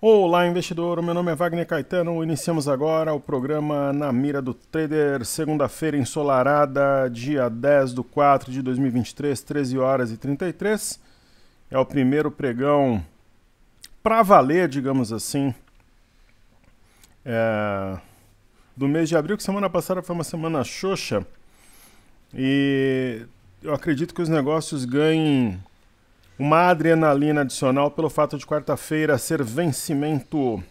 Olá, investidor. Meu nome é Wagner Caetano. Iniciamos agora o programa Na Mira do Trader, segunda-feira ensolarada, dia 10 de 4 de 2023, 13 horas e 33. É o primeiro pregão para valer, digamos assim, é, do mês de abril, que semana passada foi uma semana xoxa. E eu acredito que os negócios ganhem uma adrenalina adicional pelo fato de quarta-feira ser vencimento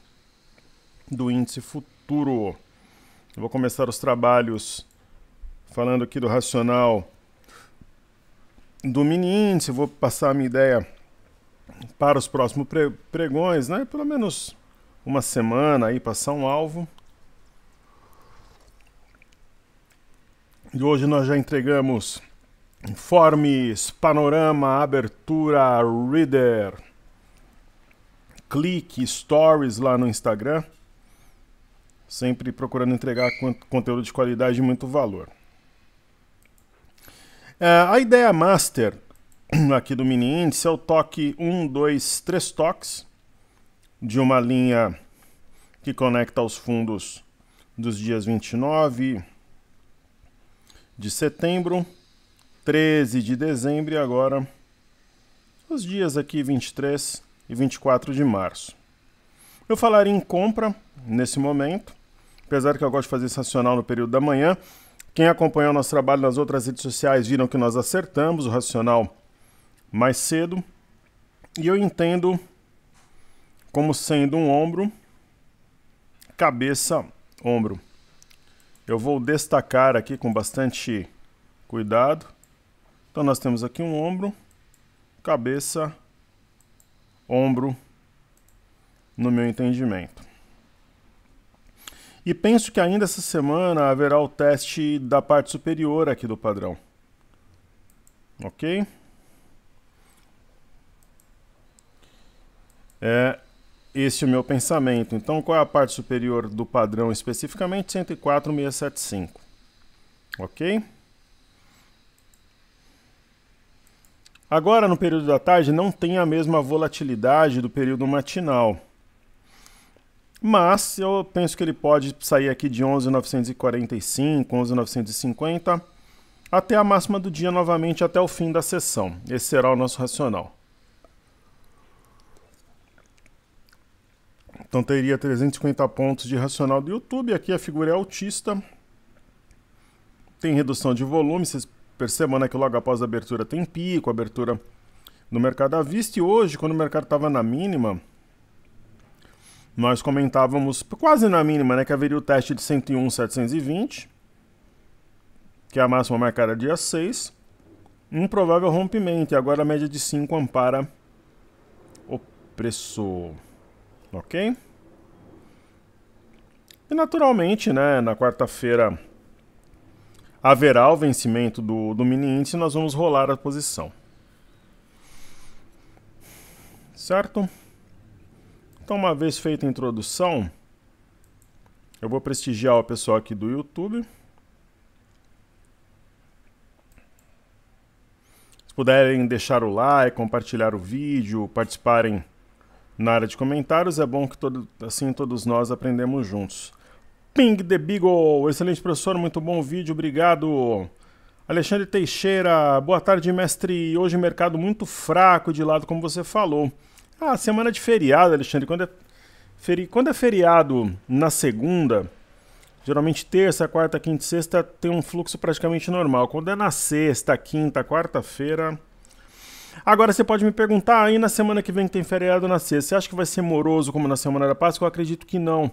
do índice futuro. Eu vou começar os trabalhos falando aqui do racional do mini índice, vou passar a minha ideia para os próximos pre pregões, né? Pelo menos uma semana aí passar um alvo. E hoje nós já entregamos Informes, panorama, abertura, reader. Clique, stories lá no Instagram. Sempre procurando entregar conteúdo de qualidade e muito valor. É, a ideia master aqui do mini índice é o toque 1, 2, 3 toques de uma linha que conecta os fundos dos dias 29 de setembro 13 de dezembro e agora os dias aqui 23 e 24 de março. Eu falaria em compra nesse momento, apesar que eu gosto de fazer racional no período da manhã. Quem acompanhou nosso trabalho nas outras redes sociais viram que nós acertamos o racional mais cedo. E eu entendo como sendo um ombro, cabeça, ombro. Eu vou destacar aqui com bastante cuidado então nós temos aqui um ombro, cabeça, ombro, no meu entendimento. E penso que ainda essa semana haverá o teste da parte superior aqui do padrão. Ok? É esse é o meu pensamento. Então, qual é a parte superior do padrão especificamente? 104,675. Ok? Agora, no período da tarde, não tem a mesma volatilidade do período matinal. Mas eu penso que ele pode sair aqui de 11.945, 11.950, até a máxima do dia novamente, até o fim da sessão. Esse será o nosso racional. Então teria 350 pontos de racional do YouTube. Aqui a figura é autista. Tem redução de volume, vocês Percebam semana que logo após a abertura tem pico, abertura no mercado à vista. E hoje, quando o mercado estava na mínima, nós comentávamos quase na mínima né, que haveria o teste de 101,720, que é a máxima marcada dia 6. Um provável rompimento. E agora a média de 5 ampara o preço. Ok? E naturalmente, né, na quarta-feira haverá o vencimento do, do mini índice, nós vamos rolar a posição. Certo? Então, uma vez feita a introdução, eu vou prestigiar o pessoal aqui do YouTube. Se puderem deixar o like, compartilhar o vídeo, participarem na área de comentários, é bom que todo, assim todos nós aprendemos juntos. Ping the Beagle, excelente professor, muito bom vídeo, obrigado. Alexandre Teixeira, boa tarde, mestre. Hoje mercado muito fraco de lado, como você falou. Ah, semana de feriado, Alexandre. Quando é, feri... Quando é feriado na segunda, geralmente terça, quarta, quinta e sexta tem um fluxo praticamente normal. Quando é na sexta, quinta, quarta-feira. Agora você pode me perguntar, aí na semana que vem que tem feriado na sexta, você acha que vai ser moroso como na semana da Páscoa? Eu acredito que não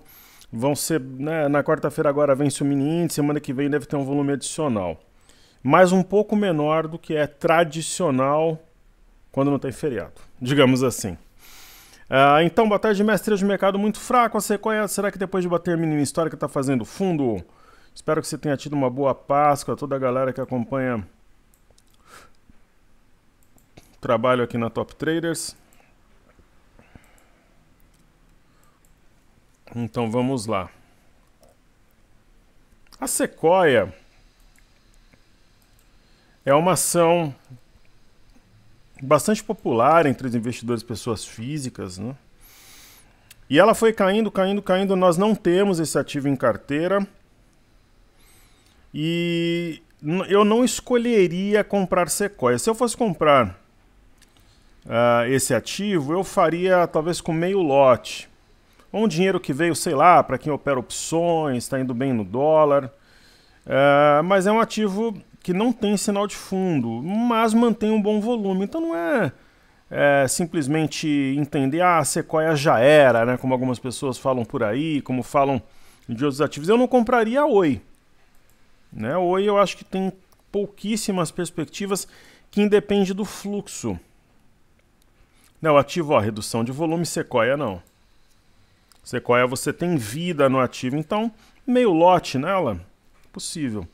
vão ser. Né, na quarta-feira agora vence o mini índice, semana que vem deve ter um volume adicional. Mas um pouco menor do que é tradicional quando não tem feriado, digamos assim. Uh, então, boa tarde, mestre. de mercado muito fraco. A sequência, será que depois de bater a mínima histórica está fazendo fundo? Espero que você tenha tido uma boa Páscoa. Toda a galera que acompanha trabalho aqui na Top Traders. Então vamos lá. A sequoia é uma ação bastante popular entre os investidores pessoas físicas, né? E ela foi caindo, caindo, caindo. Nós não temos esse ativo em carteira. E eu não escolheria comprar Sequoia. Se eu fosse comprar uh, esse ativo, eu faria talvez com meio lote. Ou um dinheiro que veio, sei lá, para quem opera opções, está indo bem no dólar. É, mas é um ativo que não tem sinal de fundo, mas mantém um bom volume. Então não é, é simplesmente entender, ah, a Sequoia já era, né? Como algumas pessoas falam por aí, como falam de outros ativos. Eu não compraria a Oi. Né? Oi eu acho que tem pouquíssimas perspectivas que independe do fluxo. Não, ativo, ó, redução de volume, Sequoia não. Sequoia você tem vida no ativo, então meio lote nela, possível.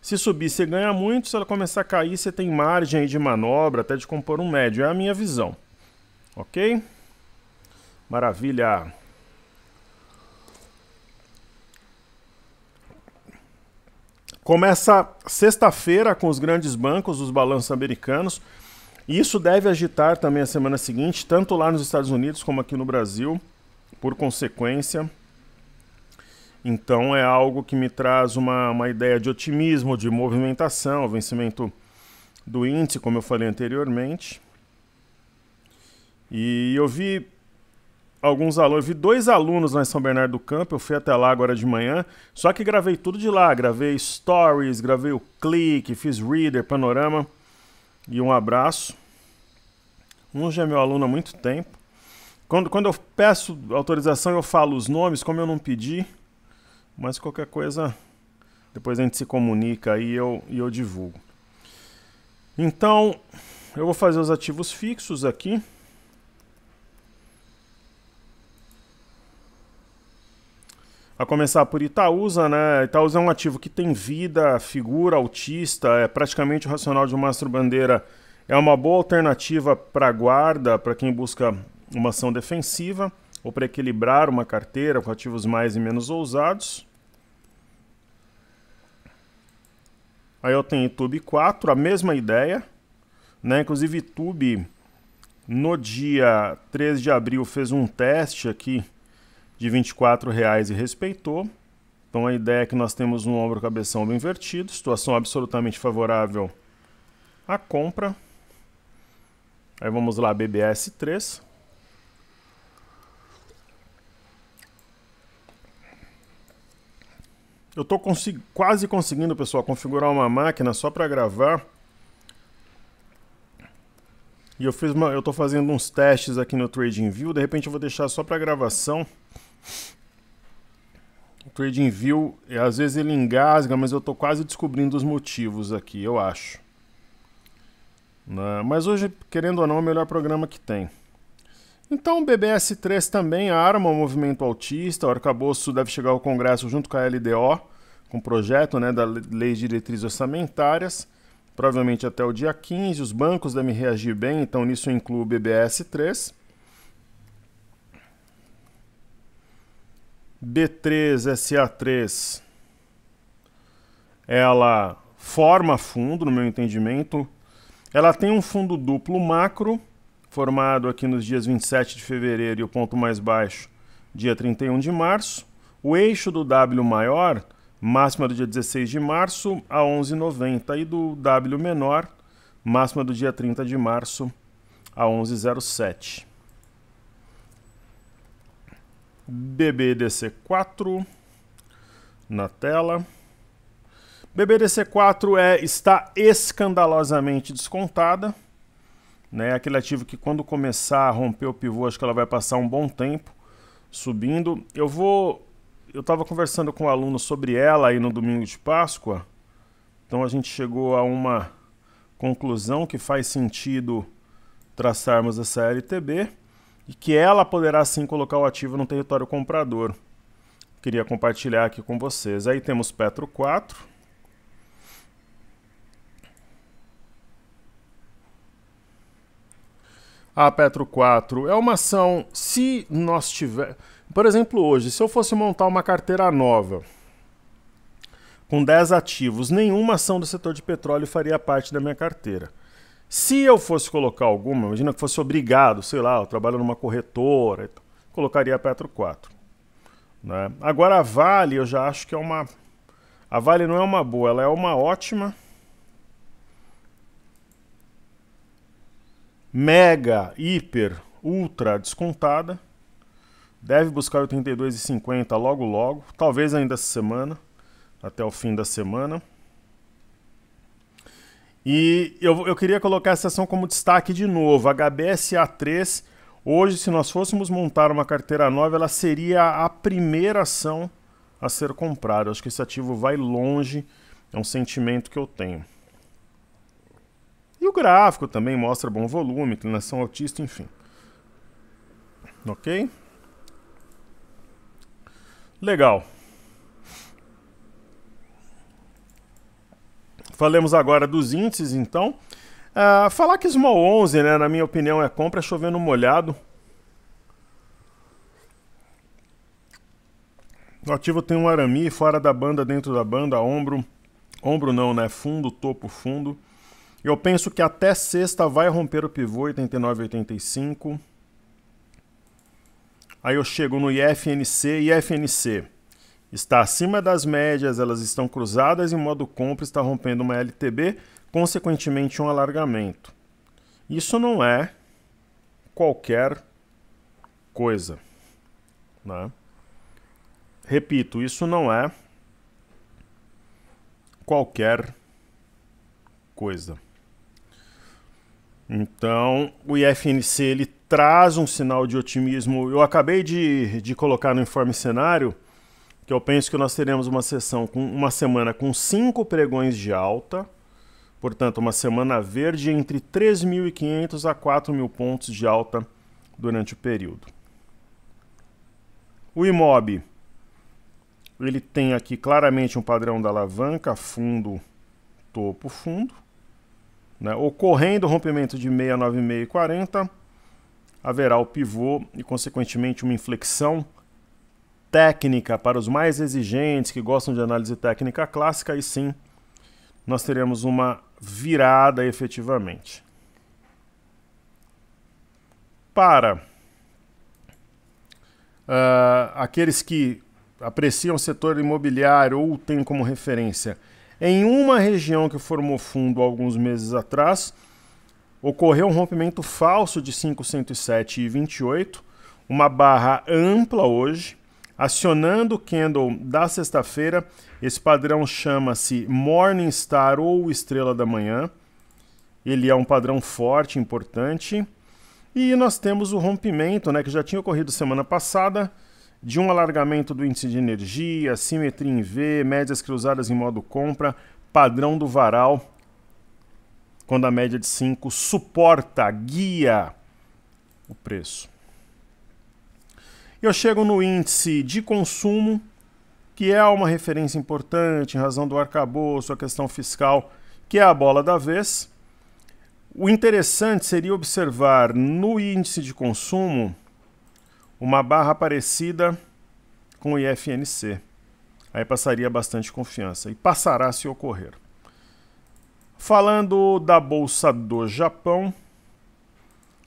Se subir, você ganha muito, se ela começar a cair, você tem margem de manobra até de compor um médio, é a minha visão. Ok? Maravilha! Começa sexta-feira com os grandes bancos, os balanços americanos. Isso deve agitar também a semana seguinte, tanto lá nos Estados Unidos como aqui no Brasil. Por consequência, então é algo que me traz uma, uma ideia de otimismo, de movimentação, vencimento do índice, como eu falei anteriormente. E eu vi alguns alunos, vi dois alunos lá em São Bernardo do Campo, eu fui até lá agora de manhã, só que gravei tudo de lá, gravei stories, gravei o clique, fiz reader, panorama e um abraço. Um já é meu aluno há muito tempo quando, quando eu peço autorização, eu falo os nomes, como eu não pedi, mas qualquer coisa depois a gente se comunica e eu, e eu divulgo. Então, eu vou fazer os ativos fixos aqui. A começar por Itaúsa, né? Itaúsa é um ativo que tem vida, figura, autista, é praticamente o racional de um Mastro Bandeira. É uma boa alternativa para guarda, para quem busca uma ação defensiva ou para equilibrar uma carteira com ativos mais e menos ousados. Aí eu tenho tube 4, a mesma ideia. Né? Inclusive, tube no dia 13 de abril, fez um teste aqui de R$ reais e respeitou. Então, a ideia é que nós temos um ombro cabeção ombro invertido, situação absolutamente favorável à compra. Aí vamos lá, BBS 3. Eu estou quase conseguindo, pessoal, configurar uma máquina só para gravar. E eu fiz uma, eu tô fazendo uns testes aqui no TradingView, de repente eu vou deixar só para gravação. O TradingView, é, às vezes ele engasga, mas eu estou quase descobrindo os motivos aqui, eu acho. Né, mas hoje, querendo ou não, é o melhor programa que tem. Então o BBS3 também arma o movimento autista, o arcabouço deve chegar ao Congresso junto com a LDO, com o projeto né, da Lei de Diretrizes Orçamentárias, provavelmente até o dia 15. Os bancos devem reagir bem, então nisso incluo o BBS3. B3, SA3, ela forma fundo, no meu entendimento. Ela tem um fundo duplo macro formado aqui nos dias 27 de fevereiro e o ponto mais baixo, dia 31 de março. O eixo do W maior, máxima do dia 16 de março a 11,90 e do W menor, máxima do dia 30 de março a 11,07. BBDC4 na tela. BBDC4 é, está escandalosamente descontada. Né? Aquele ativo que quando começar a romper o pivô, acho que ela vai passar um bom tempo subindo. Eu vou. Eu estava conversando com o um aluno sobre ela aí no domingo de Páscoa. Então a gente chegou a uma conclusão que faz sentido traçarmos essa LTB e que ela poderá sim colocar o ativo no território comprador. Queria compartilhar aqui com vocês. Aí temos Petro 4, a Petro 4 é uma ação se nós tiver, por exemplo, hoje, se eu fosse montar uma carteira nova com 10 ativos, nenhuma ação do setor de petróleo faria parte da minha carteira. Se eu fosse colocar alguma, imagina que fosse obrigado, sei lá, eu trabalho numa corretora, então, colocaria a Petro 4. Né? Agora a Vale, eu já acho que é uma a Vale não é uma boa, ela é uma ótima mega, hiper, ultra descontada. Deve buscar o 82,50 logo logo, talvez ainda essa semana, até o fim da semana. E eu, eu queria colocar essa ação como destaque de novo, HBSA3. Hoje, se nós fôssemos montar uma carteira nova, ela seria a primeira ação a ser comprada. Acho que esse ativo vai longe, é um sentimento que eu tenho. E o gráfico também mostra bom volume, inclinação autista, enfim. Ok? Legal. Falemos agora dos índices, então. Ah, falar que Small 11, né, na minha opinião, é compra chovendo molhado. O ativo tem um arame fora da banda, dentro da banda, ombro. Ombro não, né? Fundo, topo, fundo. Eu penso que até sexta vai romper o pivô 89,85. Aí eu chego no IFNC. IFNC está acima das médias, elas estão cruzadas em modo compra, está rompendo uma LTB, consequentemente um alargamento. Isso não é qualquer coisa. Né? Repito, isso não é qualquer coisa. Então, o IFNC ele traz um sinal de otimismo. Eu acabei de, de colocar no informe cenário que eu penso que nós teremos uma sessão com uma semana com cinco pregões de alta, portanto, uma semana verde entre 3.500 a 4.000 pontos de alta durante o período. O IMOB ele tem aqui claramente um padrão da alavanca, fundo, topo, fundo. Né? Ocorrendo o rompimento de 696 e 40, haverá o pivô e, consequentemente, uma inflexão técnica para os mais exigentes que gostam de análise técnica clássica, e sim nós teremos uma virada efetivamente. Para uh, aqueles que apreciam o setor imobiliário ou têm como referência em uma região que formou fundo alguns meses atrás, ocorreu um rompimento falso de 507,28, uma barra ampla hoje, acionando o candle da sexta-feira. Esse padrão chama-se Morning Star ou Estrela da Manhã. Ele é um padrão forte, importante. E nós temos o rompimento, né, que já tinha ocorrido semana passada, de um alargamento do índice de energia, simetria em V, médias cruzadas em modo compra, padrão do varal, quando a média de 5 suporta, guia o preço. Eu chego no índice de consumo, que é uma referência importante em razão do arcabouço, a questão fiscal, que é a bola da vez. O interessante seria observar no índice de consumo uma barra parecida com o IFNC. Aí passaria bastante confiança e passará se ocorrer. Falando da bolsa do Japão,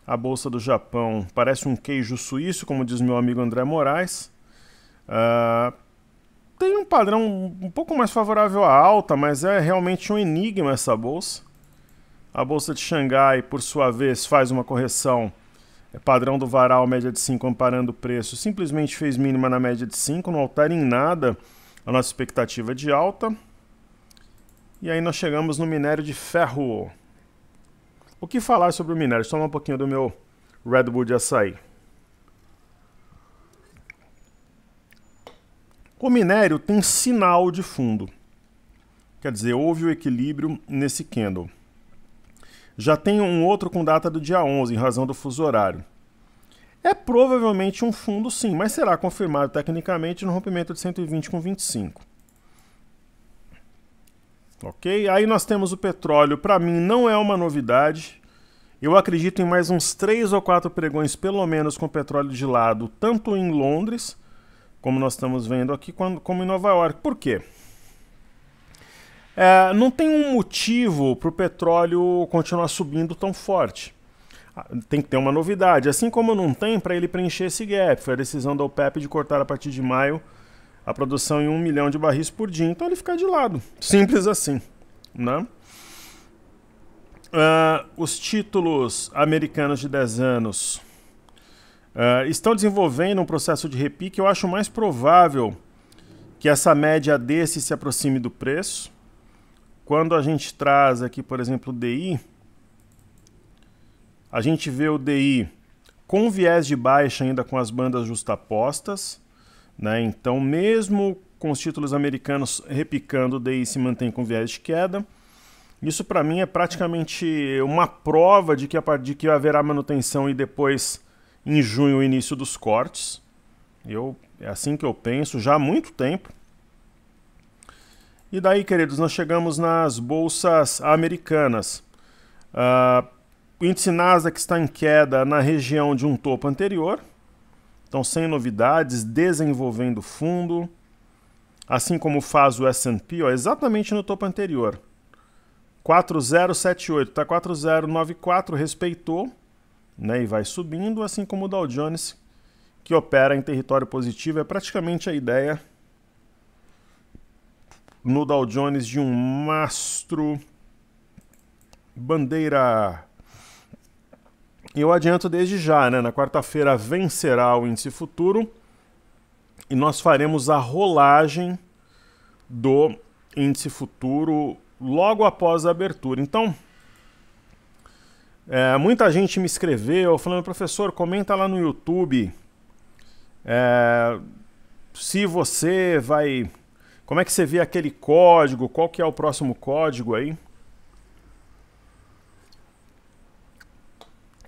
a bolsa do Japão parece um queijo suíço, como diz meu amigo André Moraes. Uh, tem um padrão um pouco mais favorável à alta, mas é realmente um enigma essa bolsa. A bolsa de Xangai, por sua vez, faz uma correção é padrão do varal, média de 5 amparando o preço, simplesmente fez mínima na média de 5, não altera em nada a nossa expectativa é de alta. E aí nós chegamos no minério de ferro. O que falar sobre o minério? Só um pouquinho do meu Red Bull de açaí. O minério tem sinal de fundo. Quer dizer, houve o equilíbrio nesse candle. Já tem um outro com data do dia 11, em razão do fuso horário. É provavelmente um fundo, sim, mas será confirmado tecnicamente no rompimento de 120 com 25. Ok? Aí nós temos o petróleo. Para mim, não é uma novidade. Eu acredito em mais uns três ou quatro pregões, pelo menos, com petróleo de lado, tanto em Londres, como nós estamos vendo aqui, como em Nova York. Por quê? É, não tem um motivo para o petróleo continuar subindo tão forte. Ah, tem que ter uma novidade. Assim como não tem para ele preencher esse gap. Foi a decisão da OPEP de cortar a partir de maio a produção em 1 milhão de barris por dia. Então ele fica de lado. Simples assim. Né? Uh, os títulos americanos de 10 anos uh, estão desenvolvendo um processo de repique. Eu acho mais provável que essa média desse se aproxime do preço. Quando a gente traz aqui, por exemplo, o DI, a gente vê o DI com viés de baixa ainda com as bandas justapostas, né? Então, mesmo com os títulos americanos repicando, o DI se mantém com viés de queda. Isso para mim é praticamente uma prova de que, de que haverá manutenção e depois em junho o início dos cortes. Eu é assim que eu penso já há muito tempo. E daí, queridos, nós chegamos nas bolsas americanas. Uh, o índice Nasdaq está em queda na região de um topo anterior, então sem novidades, desenvolvendo fundo, assim como faz o S&P, exatamente no topo anterior. 4078 está 4094, respeitou, né, e vai subindo, assim como o Dow Jones, que opera em território positivo, é praticamente a ideia no Dow Jones de um mastro. Bandeira. Eu adianto desde já, né? Na quarta-feira vencerá o índice futuro e nós faremos a rolagem do índice futuro logo após a abertura. Então, é, muita gente me escreveu falando, professor, comenta lá no YouTube é, se você vai como é que você vê aquele código? Qual que é o próximo código aí?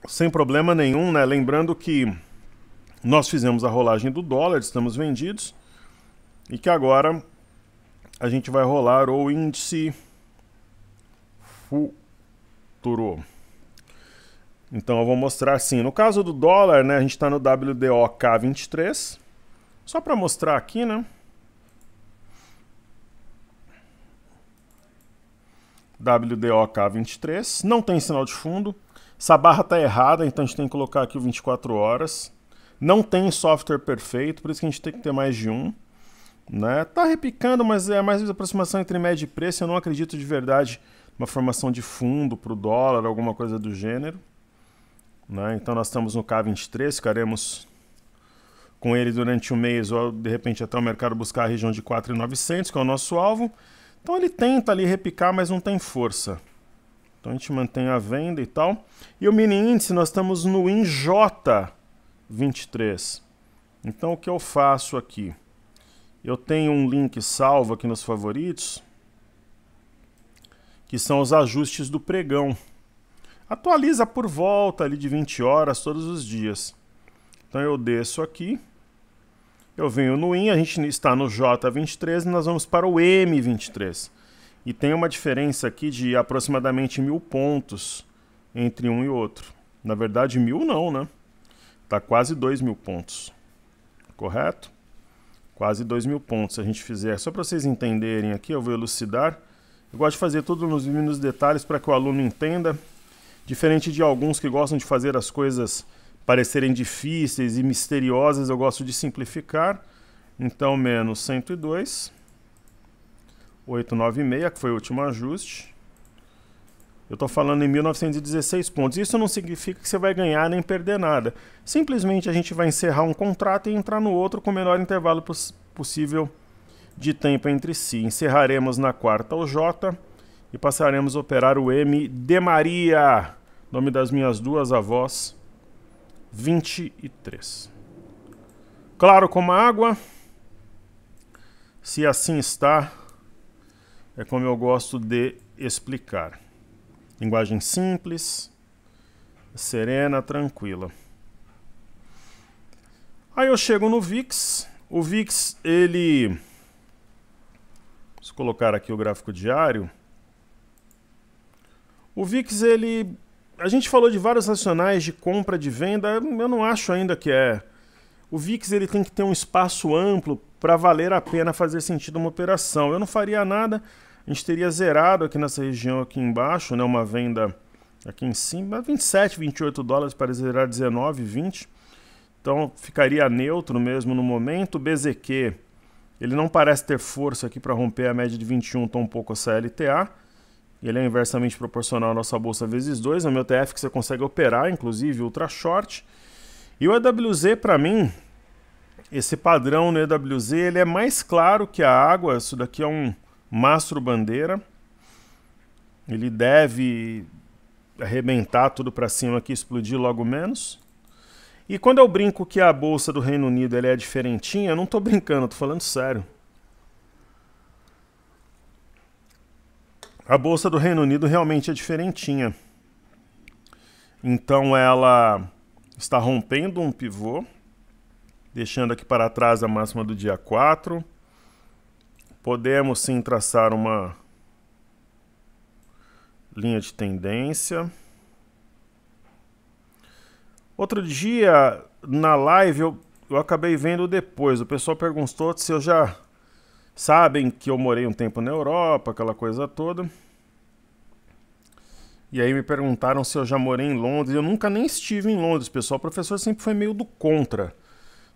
Sem problema nenhum, né? Lembrando que nós fizemos a rolagem do dólar, estamos vendidos, e que agora a gente vai rolar o índice futuro. Então eu vou mostrar assim, no caso do dólar, né, a gente está no WDOK23, só para mostrar aqui, né? WDOK23. Não tem sinal de fundo. Essa barra está errada, então a gente tem que colocar aqui o 24 horas. Não tem software perfeito, por isso que a gente tem que ter mais de um. Né? Tá repicando, mas é mais uma aproximação entre média e preço. Eu não acredito de verdade uma formação de fundo para o dólar, alguma coisa do gênero. Né? Então nós estamos no K23, ficaremos com ele durante um mês ou de repente até o mercado buscar a região de 4.900, que é o nosso alvo. Então ele tenta ali repicar, mas não tem força. Então a gente mantém a venda e tal. E o mini índice nós estamos no INJ23. Então o que eu faço aqui? Eu tenho um link salvo aqui nos favoritos, que são os ajustes do pregão. Atualiza por volta ali de 20 horas todos os dias. Então eu desço aqui eu venho no IN, a gente está no J23 e nós vamos para o M23. E tem uma diferença aqui de aproximadamente mil pontos entre um e outro. Na verdade, mil não, né? Tá quase dois mil pontos, correto? Quase dois mil pontos se a gente fizer. Só para vocês entenderem aqui, eu vou elucidar. Eu gosto de fazer tudo nos mínimos detalhes para que o aluno entenda. Diferente de alguns que gostam de fazer as coisas parecerem difíceis e misteriosas, eu gosto de simplificar. Então, menos 102, 896, que foi o último ajuste. Eu estou falando em 1916 pontos. Isso não significa que você vai ganhar nem perder nada. Simplesmente a gente vai encerrar um contrato e entrar no outro com o menor intervalo poss possível de tempo entre si. Encerraremos na quarta o J e passaremos a operar o M de Maria, nome das minhas duas avós 23. Claro como a água, se assim está, é como eu gosto de explicar. Linguagem simples, serena, tranquila. Aí eu chego no VIX. O VIX, ele... Vou colocar aqui o gráfico diário. O VIX, ele a gente falou de vários racionais de compra, de venda, eu não acho ainda que é. O VIX ele tem que ter um espaço amplo para valer a pena fazer sentido uma operação. Eu não faria nada, a gente teria zerado aqui nessa região aqui embaixo, né, uma venda aqui em cima, 27, 28 dólares para zerar 19, 20. Então ficaria neutro mesmo no momento. O BZQ, ele não parece ter força aqui para romper a média de 21, tão pouco a CLTA. Ele é inversamente proporcional à nossa bolsa vezes 2, é o meu TF que você consegue operar, inclusive ultra short. E o EWZ, para mim, esse padrão no EWZ, ele é mais claro que a água. Isso daqui é um mastro bandeira. Ele deve arrebentar tudo para cima aqui, explodir logo menos. E quando eu brinco que a bolsa do Reino Unido é diferentinha, eu não estou brincando, estou falando sério. A bolsa do Reino Unido realmente é diferentinha. Então ela está rompendo um pivô, deixando aqui para trás a máxima do dia 4. Podemos sim traçar uma linha de tendência. Outro dia, na live, eu, eu acabei vendo depois. O pessoal perguntou se eu já Sabem que eu morei um tempo na Europa, aquela coisa toda. E aí me perguntaram se eu já morei em Londres. Eu nunca nem estive em Londres, pessoal. O professor sempre foi meio do contra.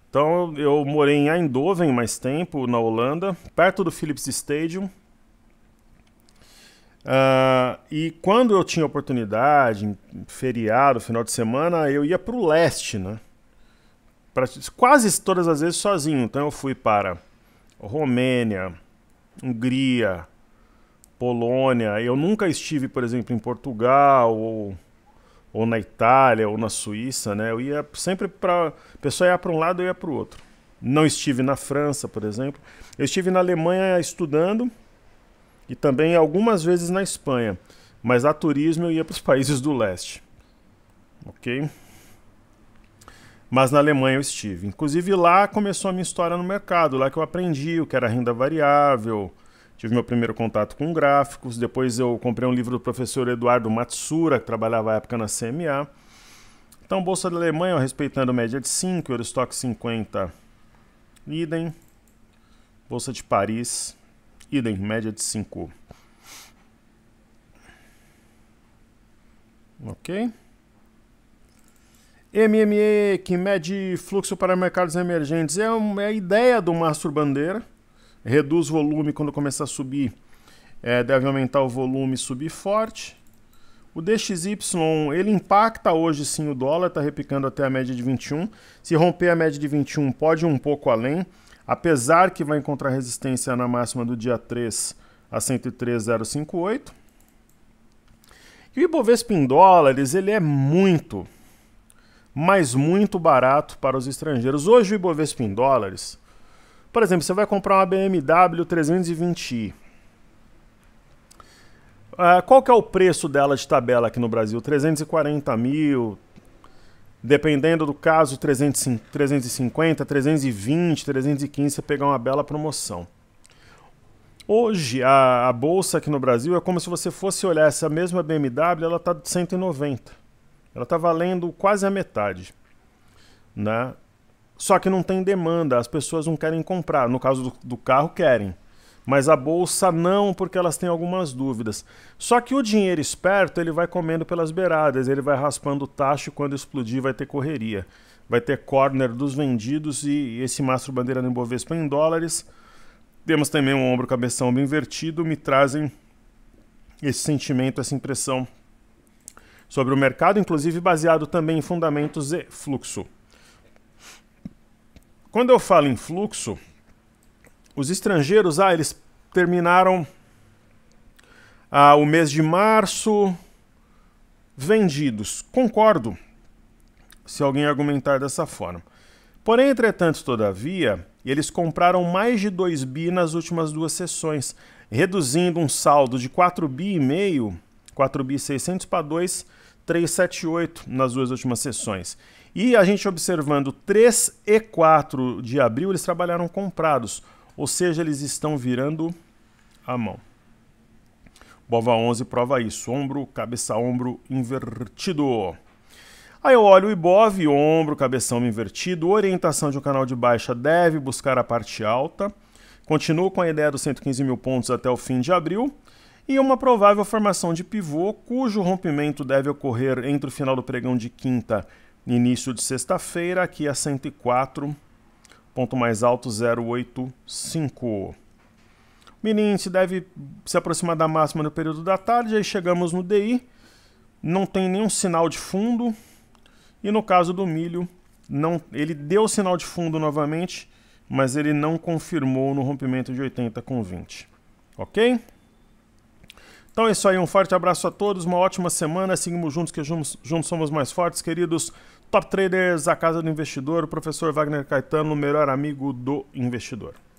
Então eu morei em Eindhoven mais tempo, na Holanda, perto do Philips Stadium. Uh, e quando eu tinha oportunidade, feriado, final de semana, eu ia para o leste, né? Pra, quase todas as vezes sozinho. Então eu fui para Romênia, Hungria, Polônia. Eu nunca estive, por exemplo, em Portugal ou, ou na Itália ou na Suíça, né? Eu ia sempre para. pessoa ia para um lado, eu ia para o outro. Não estive na França, por exemplo. Eu estive na Alemanha estudando e também algumas vezes na Espanha, mas a turismo eu ia para os países do leste. Ok? mas na Alemanha eu estive. Inclusive lá começou a minha história no mercado, lá que eu aprendi o que era renda variável, tive meu primeiro contato com gráficos, depois eu comprei um livro do professor Eduardo Matsura, que trabalhava à época na CMA. Então, Bolsa da Alemanha, respeitando média de 5, Eurostock 50, idem. Bolsa de Paris, idem, média de 5. Ok? MME, que mede fluxo para mercados emergentes, é, uma, é a ideia do mastro bandeira. Reduz volume quando começar a subir, é, deve aumentar o volume e subir forte. O DXY, ele impacta hoje sim o dólar, está repicando até a média de 21. Se romper a média de 21, pode ir um pouco além, apesar que vai encontrar resistência na máxima do dia 3 a 103,058. E o Ibovespa em dólares, ele é muito mas muito barato para os estrangeiros. Hoje o Ibovespa em dólares, por exemplo, você vai comprar uma BMW 320i. Uh, qual que é o preço dela de tabela aqui no Brasil? 340 mil, dependendo do caso, 300, 350, 320, 315, você pegar uma bela promoção. Hoje, a, a bolsa aqui no Brasil é como se você fosse olhar essa mesma BMW, ela está de 190. Ela está valendo quase a metade. Né? Só que não tem demanda, as pessoas não querem comprar. No caso do, do carro, querem. Mas a bolsa não, porque elas têm algumas dúvidas. Só que o dinheiro esperto, ele vai comendo pelas beiradas, ele vai raspando o tacho e quando explodir vai ter correria. Vai ter corner dos vendidos e esse mastro bandeira no Ibovespa em dólares. Temos também um ombro cabeção invertido, me trazem esse sentimento, essa impressão sobre o mercado, inclusive baseado também em fundamentos e fluxo. Quando eu falo em fluxo, os estrangeiros, ah, eles terminaram ah, o mês de março vendidos. Concordo, se alguém argumentar dessa forma. Porém, entretanto, todavia, eles compraram mais de 2 bi nas últimas duas sessões, reduzindo um saldo de 4 bi e meio, 4 bi 600 para 2 378 nas duas últimas sessões. E a gente observando 3 e 4 de abril, eles trabalharam comprados, ou seja, eles estão virando a mão. Bova 11 prova isso, ombro, cabeça, ombro invertido. Aí eu olho o Ibov, ombro, cabeção invertido, orientação de um canal de baixa deve buscar a parte alta. Continuo com a ideia dos 115 mil pontos até o fim de abril e uma provável formação de pivô, cujo rompimento deve ocorrer entre o final do pregão de quinta e início de sexta-feira, aqui a 104, ponto mais alto 085. O índice deve se aproximar da máxima no período da tarde, aí chegamos no DI, não tem nenhum sinal de fundo, e no caso do milho, não, ele deu sinal de fundo novamente, mas ele não confirmou no rompimento de 80 com 20. Ok? Então é isso aí, um forte abraço a todos, uma ótima semana, seguimos juntos que juntos, juntos somos mais fortes, queridos. Top Traders, a casa do investidor, o professor Wagner Caetano, o melhor amigo do investidor.